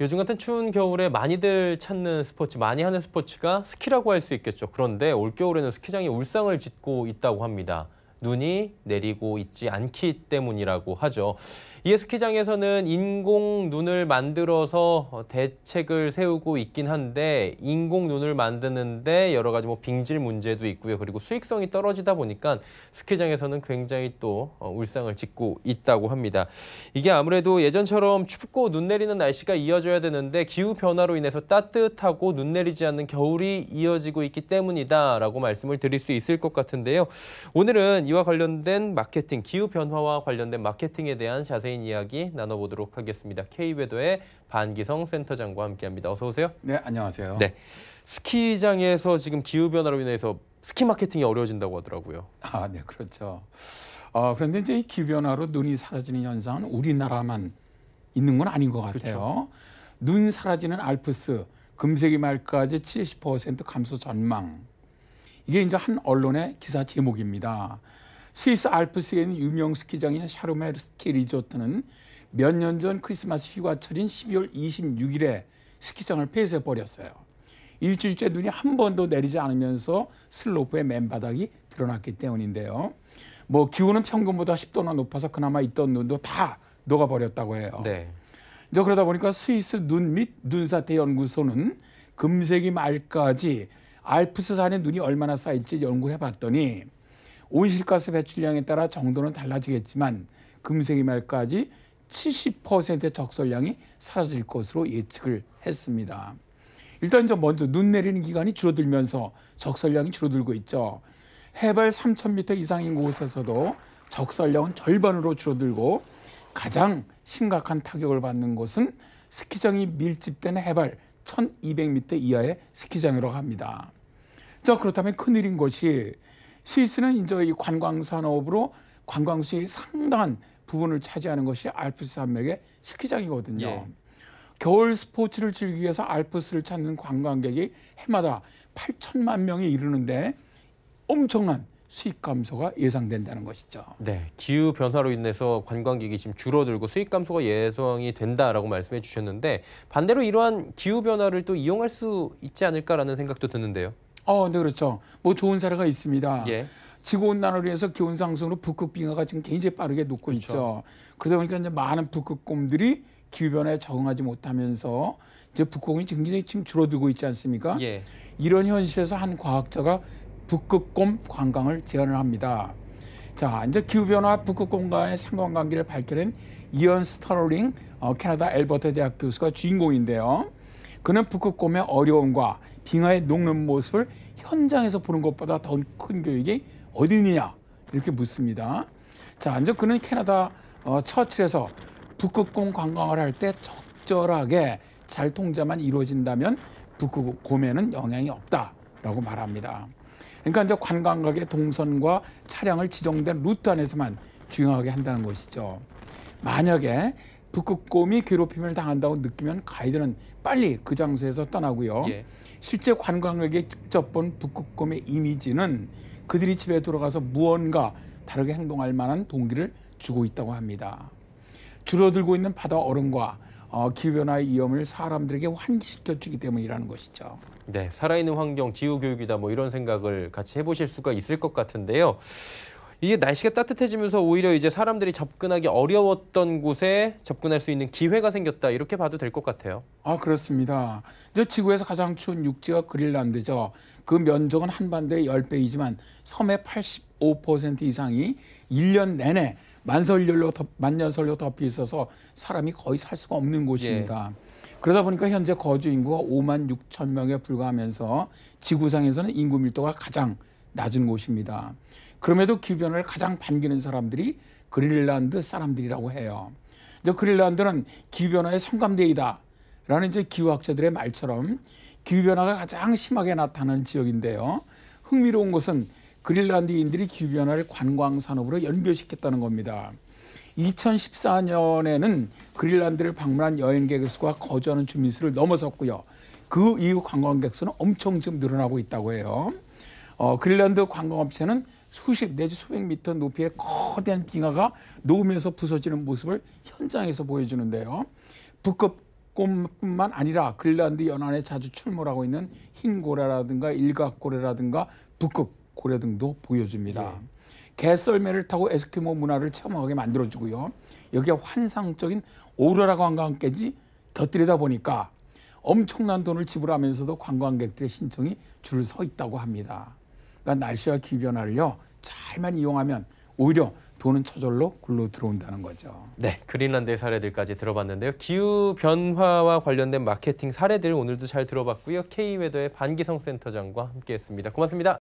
요즘 같은 추운 겨울에 많이들 찾는 스포츠, 많이 하는 스포츠가 스키라고 할 수 있겠죠. 그런데 올겨울에는 스키장이 울상을 짓고 있다고 합니다. 눈이 내리고 있지 않기 때문이라고 하죠. 이에 스키장에서는 인공 눈을 만들어서 어, 대책을 세우고 있긴 한데 인공 눈을 만드는데 여러 가지 뭐 빙질 문제도 있고요. 그리고 수익성이 떨어지다 보니까 스키장에서는 굉장히 또 어, 울상을 짓고 있다고 합니다. 이게 아무래도 예전처럼 춥고 눈 내리는 날씨가 이어져야 되는데 기후 변화로 인해서 따뜻하고 눈 내리지 않는 겨울이 이어지고 있기 때문이다라고 말씀을 드릴 수 있을 것 같은데요. 오늘은 이와 관련된 마케팅, 기후 변화와 관련된 마케팅에 대한 자세한 이야기 나눠보도록 하겠습니다. K배도의 반기성 센터장과 함께합니다. 어서 오세요. 네, 안녕하세요. 네, 스키장에서 지금 기후 변화로 인해서 스키 마케팅이 어려워진다고 하더라고요. 아, 네, 그렇죠. 어, 그런데 이제 기후 변화로 눈이 사라지는 현상은 우리나라만 있는 건 아닌 것 그렇죠. 같아요. 그렇죠. 눈 사라지는 알프스 금세기 말까지 70% 감소 전망. 이게 이제 한 언론의 기사 제목입니다. 스위스 알프스에 있는 유명 스키장인 샤르마 스키 리조트는 몇 년 전 크리스마스 휴가철인 12월 26일에 스키장을 폐쇄해 버렸어요. 일주일째 눈이 한 번도 내리지 않으면서 슬로프의 맨바닥이 드러났기 때문인데요. 뭐 기온은 평균보다 10도나 높아서 그나마 있던 눈도 다 녹아버렸다고 해요. 네. 이제 그러다 보니까 스위스 눈 및 눈사태 연구소는 금세기 말까지 알프스산에 눈이 얼마나 쌓일지 연구를 해봤더니 온실가스 배출량에 따라 정도는 달라지겠지만 금세기 말까지 70%의 적설량이 사라질 것으로 예측을 했습니다. 일단 저 먼저 눈 내리는 기간이 줄어들면서 적설량이 줄어들고 있죠. 해발 3,000m 이상인 곳에서도 적설량은 절반으로 줄어들고 가장 심각한 타격을 받는 곳은 스키장이 밀집된 해발 1,200m 이하의 스키장이라고 합니다. 자 그렇다면 큰일인 것이 스위스는 이제 이 관광 산업으로 관광 수의 상당한 부분을 차지하는 것이 알프스 산맥의 스키장이거든요. 예. 겨울 스포츠를 즐기기 위해서 알프스를 찾는 관광객이 해마다 8천만 명에 이르는데 엄청난 수익 감소가 예상된다는 것이죠. 네, 기후 변화로 인해서 관광객이 지금 줄어들고 수익 감소가 예상이 된다라고 말씀해 주셨는데 반대로 이러한 기후 변화를 또 이용할 수 있지 않을까라는 생각도 드는데요. 어, 네 그렇죠. 뭐 좋은 사례가 있습니다. 예. 지구 온난화로 인해서 기온 상승으로 북극 빙하가 지금 굉장히 빠르게 녹고 그렇죠. 있죠. 그러다 보니까 이제 많은 북극곰들이 기후 변화에 적응하지 못하면서 이제 북극곰이 굉장히 지금 줄어들고 있지 않습니까? 예. 이런 현실에서 한 과학자가 북극곰 관광을 제안을 합니다. 자, 이제 기후 변화 북극곰 간의 상관관계를 밝혀낸 이언 스타롤링 어, 캐나다 엘버터 대학 교수가 주인공인데요. 그는 북극곰의 어려움과 빙하에 녹는 모습을 현장에서 보는 것보다 더 큰 교육이 어디 있느냐 이렇게 묻습니다. 자, 먼저 그는 캐나다 어, 처칠에서 북극곰 관광을 할 때 적절하게 잘 통제만 이루어진다면 북극곰에는 영향이 없다라고 말합니다. 그러니까 이제 관광객의 동선과 차량을 지정된 루트 안에서만 주행하게 한다는 것이죠. 만약에 북극곰이 괴롭힘을 당한다고 느끼면 가이드는 빨리 그 장소에서 떠나고요. 예. 실제 관광객이 직접 본 북극곰의 이미지는 그들이 집에 돌아가서 무언가 다르게 행동할 만한 동기를 주고 있다고 합니다. 줄어들고 있는 바다 얼음과 어, 기후변화의 위험을 사람들에게 환기시켜 주기 때문이라는 것이죠. 네, 살아있는 환경, 기후교육이다 뭐 이런 생각을 같이 해보실 수가 있을 것 같은데요. 이게 날씨가 따뜻해지면서 오히려 이제 사람들이 접근하기 어려웠던 곳에 접근할 수 있는 기회가 생겼다 이렇게 봐도 될 것 같아요. 아 그렇습니다. 이제 지구에서 가장 추운 육지가 그린란드죠. 그 면적은 한반도의 10배이지만 섬의 85% 이상이 1년 내내 만설열로 만년설로 덮여 있어서 사람이 거의 살 수가 없는 곳입니다. 예. 그러다 보니까 현재 거주 인구가 5만 6천 명에 불과하면서 지구상에서는 인구 밀도가 가장 낮은 곳입니다. 그럼에도 기변을 가장 반기는 사람들이 그린란드 사람들이라고 해요. 이제 그린란드는 기변화의 성감대이다. 라는 이제 기후학자들의 말처럼 기후변화가 가장 심하게 나타나는 지역인데요. 흥미로운 것은 그린란드인들이 기후변화를 관광산업으로 연결시켰다는 겁니다. 2014년에는 그린란드를 방문한 여행객 수가 거주하는 주민수를 넘어섰고요. 그 이후 관광객 수는 엄청 지금 늘어나고 있다고 해요. 어, 그린란드 관광업체는 수십 내지 수백 미터 높이의 거대한 빙하가 녹으면서 부서지는 모습을 현장에서 보여주는데요. 북극 곰뿐만 아니라 그린란드 연안에 자주 출몰하고 있는 흰 고래라든가 일각 고래라든가 북극 고래 등도 보여줍니다. 네. 개썰매를 타고 에스키모 문화를 체험하게 만들어주고요. 여기에 환상적인 오로라 관광까지 곁들이다 보니까 엄청난 돈을 지불하면서도 관광객들의 신청이 줄 서 있다고 합니다. 그러니까 날씨와 기변화를요 후 잘만 이용하면 오히려 돈은 저절로 굴러 들어온다는 거죠. 네, 그린란드의 사례들까지 들어봤는데요. 기후 변화와 관련된 마케팅 사례들 오늘도 잘 들어봤고요. K웨더의 반기성 센터장과 함께했습니다. 고맙습니다.